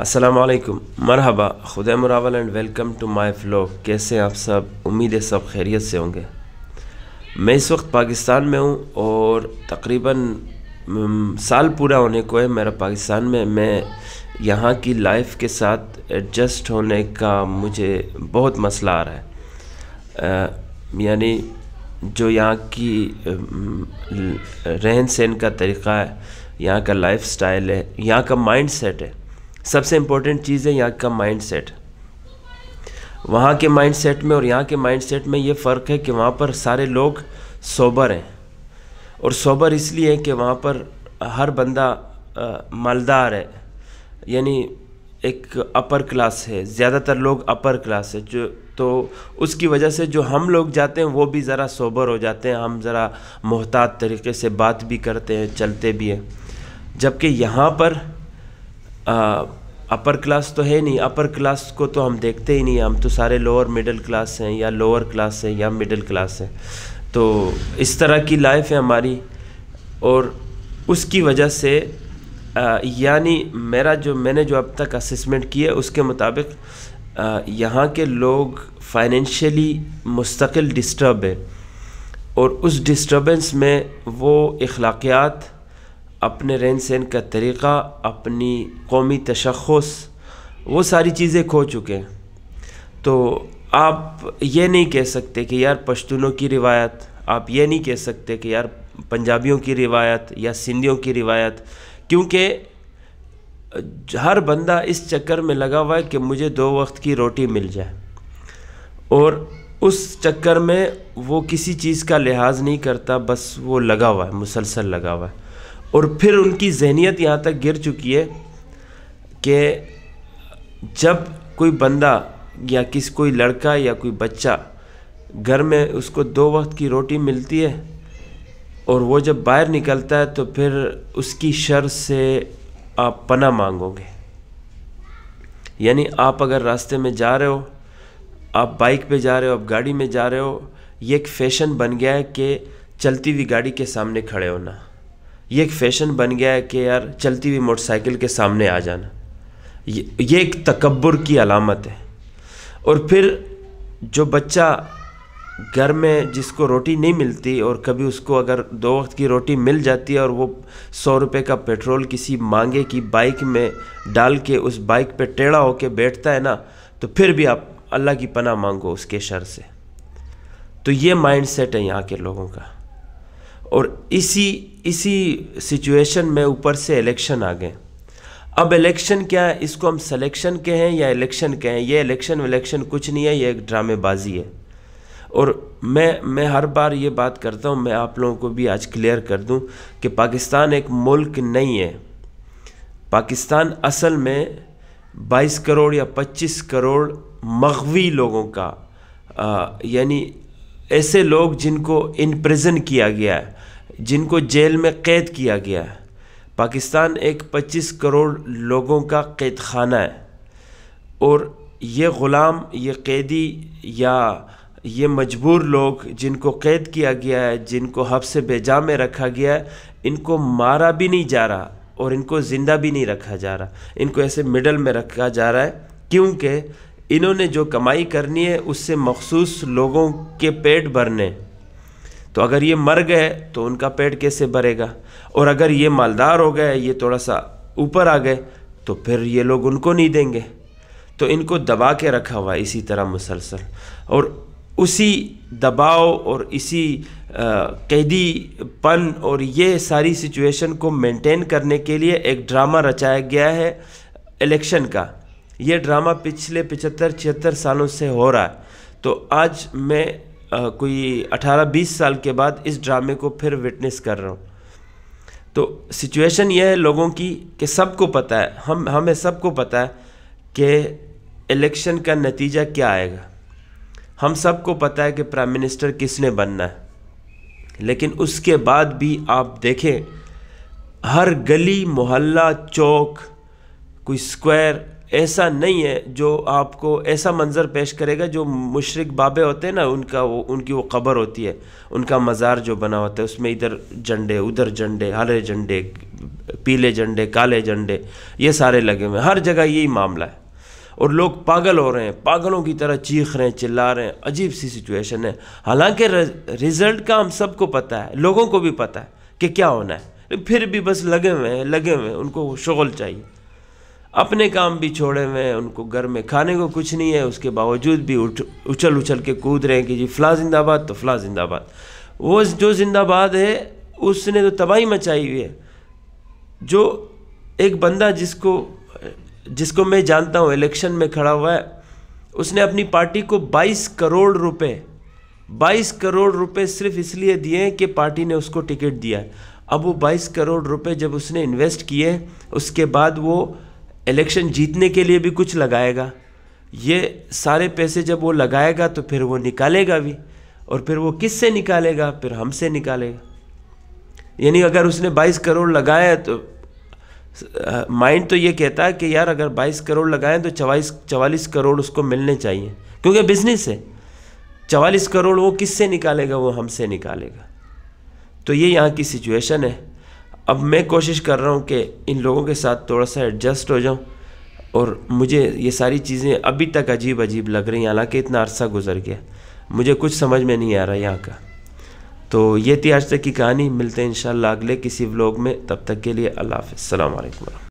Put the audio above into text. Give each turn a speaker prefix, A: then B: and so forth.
A: असलकम मरहबा खुदा मुरावल and welcome to my vlog कैसे आप सब उम्मीद है सब खैरियत से होंगे मैं इस वक्त पाकिस्तान में हूँ और तकरीबन साल पूरा होने को है मेरा पाकिस्तान में मैं यहाँ की लाइफ के साथ एडजस्ट होने का मुझे बहुत मसला आ रहा है यानी जो यहाँ की रहन सहन का तरीक़ा है यहाँ का लाइफ स्टाइल है यहाँ का माइंड सेट है सबसे इम्पोर्टेंट चीज़ है यहाँ का माइंड सेट वहाँ के माइंड सेट में और यहाँ के माइंड सेट में ये फ़र्क है कि वहाँ पर सारे लोग सोबर हैं और सोबर इसलिए है कि वहाँ पर हर बंदा मालदार है यानी एक अपर क्लास है ज़्यादातर लोग अपर क्लास है जो तो उसकी वजह से जो हम लोग जाते हैं वो भी ज़रा सोबर हो जाते हैं हम ज़रा मोहतात तरीके से बात भी करते हैं चलते भी हैं जबकि यहाँ पर अपर क्लास तो है नहीं अपर क्लास को तो हम देखते ही नहीं हम तो सारे लोअर मिडिल क्लास हैं या लोअर क्लास हैं या मिडिल क्लास हैं तो इस तरह की लाइफ है हमारी और उसकी वजह से यानी मेरा जो मैंने जो अब तक असेसमेंट किया उसके मुताबिक यहाँ के लोग फाइनेंशियली मुस्तकिल डिस्टर्ब है और उस डिस्टर्बेंस में वो अखलाकियात अपने रहन सहन का तरीक़ा अपनी कौमी तशखस वो सारी चीज़ें खो चुके हैं तो आप ये नहीं कह सकते कि यार पश्तूनों की रिवायत आप ये नहीं कह सकते कि यार पंजाबियों की रिवायत या सिंधियों की रिवायत क्योंकि हर बंदा इस चक्कर में लगा हुआ है कि मुझे दो वक्त की रोटी मिल जाए और उस चक्कर में वो किसी चीज़ का लिहाज नहीं करता बस वो लगा हुआ है मुसलसल लगा हुआ है और फिर उनकी जहनीत यहाँ तक गिर चुकी है कि जब कोई बंदा या किस कोई लड़का या कोई बच्चा घर में उसको दो वक्त की रोटी मिलती है और वो जब बाहर निकलता है तो फिर उसकी शर से आप पना मांगोगे यानी आप अगर रास्ते में जा रहे हो आप बाइक पे जा रहे हो आप गाड़ी में जा रहे हो ये एक फैशन बन गया है कि चलती हुई गाड़ी के सामने खड़े होना ये एक फैशन बन गया है कि यार चलती हुई मोटरसाइकिल के सामने आ जाना ये, ये एक तकबर की अलामत है और फिर जो बच्चा घर में जिसको रोटी नहीं मिलती और कभी उसको अगर दो वक्त की रोटी मिल जाती है और वो सौ रुपये का पेट्रोल किसी मांगे की बाइक में डाल के उस बाइक पे टेढ़ा होके बैठता है ना तो फिर भी आप अल्लाह की पना मांगो उसके शर से तो ये माइंड सेट है यहाँ के लोगों का और इसी इसी सिचुएशन में ऊपर से इलेक्शन आ गए अब इलेक्शन क्या है इसको हम सिलेक्शन के हैं या इलेक्शन के हैं ये इलेक्शन विलेक्शन कुछ नहीं है ये एक ड्रामेबाजी है और मैं मैं हर बार ये बात करता हूँ मैं आप लोगों को भी आज क्लियर कर दूँ कि पाकिस्तान एक मुल्क नहीं है पाकिस्तान असल में 22 करोड़ या 25 करोड़ मगवी लोगों का यानी ऐसे लोग जिनको इनप्रिजन किया गया है जिनको जेल में कैद किया गया है पाकिस्तान एक 25 करोड़ लोगों का कैद खाना है और ये ग़ुलाम ये कैदी या ये मजबूर लोग जिनको कैद किया गया है जिनको हब से बेजा में रखा गया है इनको मारा भी नहीं जा रहा और इनको ज़िंदा भी नहीं रखा जा रहा इनको ऐसे मिडल में रखा जा रहा है क्योंकि इन्होंने जो कमाई करनी है उससे मखसूस लोगों के पेट भरने तो अगर ये मर गए तो उनका पेट कैसे भरेगा और अगर ये मालदार हो गए ये थोड़ा सा ऊपर आ गए तो फिर ये लोग उनको नहीं देंगे तो इनको दबा के रखा हुआ इसी तरह मुसलसल और उसी दबाव और इसी कैदी पन और ये सारी सिचुएशन को मेंटेन करने के लिए एक ड्रामा रचाया गया है इलेक्शन का ये ड्रामा पिछले पिचहत्तर छिहत्तर सालों से हो रहा है तो आज मैं आ, कोई 18-20 साल के बाद इस ड्रामे को फिर विटनेस कर रहा हूँ तो सिचुएशन यह है लोगों की कि सबको पता है हम हमें सबको पता है कि इलेक्शन का नतीजा क्या आएगा हम सबको पता है कि प्राइम मिनिस्टर किसने बनना है लेकिन उसके बाद भी आप देखें हर गली मोहल्ला चौक कोई स्क्वायर ऐसा नहीं है जो आपको ऐसा मंज़र पेश करेगा जो मुशरक बाबे होते हैं ना उनका वो उनकी वो कबर होती है उनका मज़ार जो बना होता है उसमें इधर झंडे उधर झंडे हरे झंडे पीले झंडे काले झंडे ये सारे लगे हुए हैं हर जगह यही मामला है और लोग पागल हो रहे हैं पागलों की तरह चीख रहे हैं चिल्ला रहे हैं अजीब सी सिचुएशन है हालांकि रिज़ल्ट का हम सबको पता है लोगों को भी पता है कि क्या होना है फिर भी बस लगे हुए हैं लगे हुए हैं उनको शगल चाहिए अपने काम भी छोड़े हुए हैं उनको घर में खाने को कुछ नहीं है उसके बावजूद भी उठ उछल उछल के कूद रहे हैं कि जी फला जिंदाबाद तो फला जिंदाबाद वो जो जिंदाबाद है उसने तो तबाही मचाई हुई है जो एक बंदा जिसको जिसको मैं जानता हूँ इलेक्शन में खड़ा हुआ है उसने अपनी पार्टी को 22 करोड़ रुपए 22 करोड़ रुपए सिर्फ इसलिए दिए कि पार्टी ने उसको टिकट दिया अब वो 22 करोड़ रुपए जब उसने इन्वेस्ट किए उसके बाद वो इलेक्शन जीतने के लिए भी कुछ लगाएगा ये सारे पैसे जब वो लगाएगा तो फिर वो निकालेगा भी और फिर वो किस से निकालेगा फिर हमसे निकालेगा यानी अगर उसने 22 करोड़ लगाया तो माइंड तो ये कहता है कि यार अगर 22 करोड़ लगाए तो चवालीस चवालीस करोड़ उसको मिलने चाहिए क्योंकि बिजनेस है चवालीस करोड़ वो किससे निकालेगा वो हमसे निकालेगा तो ये यहाँ की सिचुएशन है अब मैं कोशिश कर रहा हूँ कि इन लोगों के साथ थोड़ा सा एडजस्ट हो जाऊँ और मुझे ये सारी चीज़ें अभी तक अजीब अजीब लग रही हैं हालांकि इतना अरसा गुजर गया मुझे कुछ समझ में नहीं आ रहा यहाँ का तो ये थी आज तक की कहानी मिलते हैं इन अगले किसी व्लॉग में तब तक के लिए अल्लाह हाफ़ अलैक्म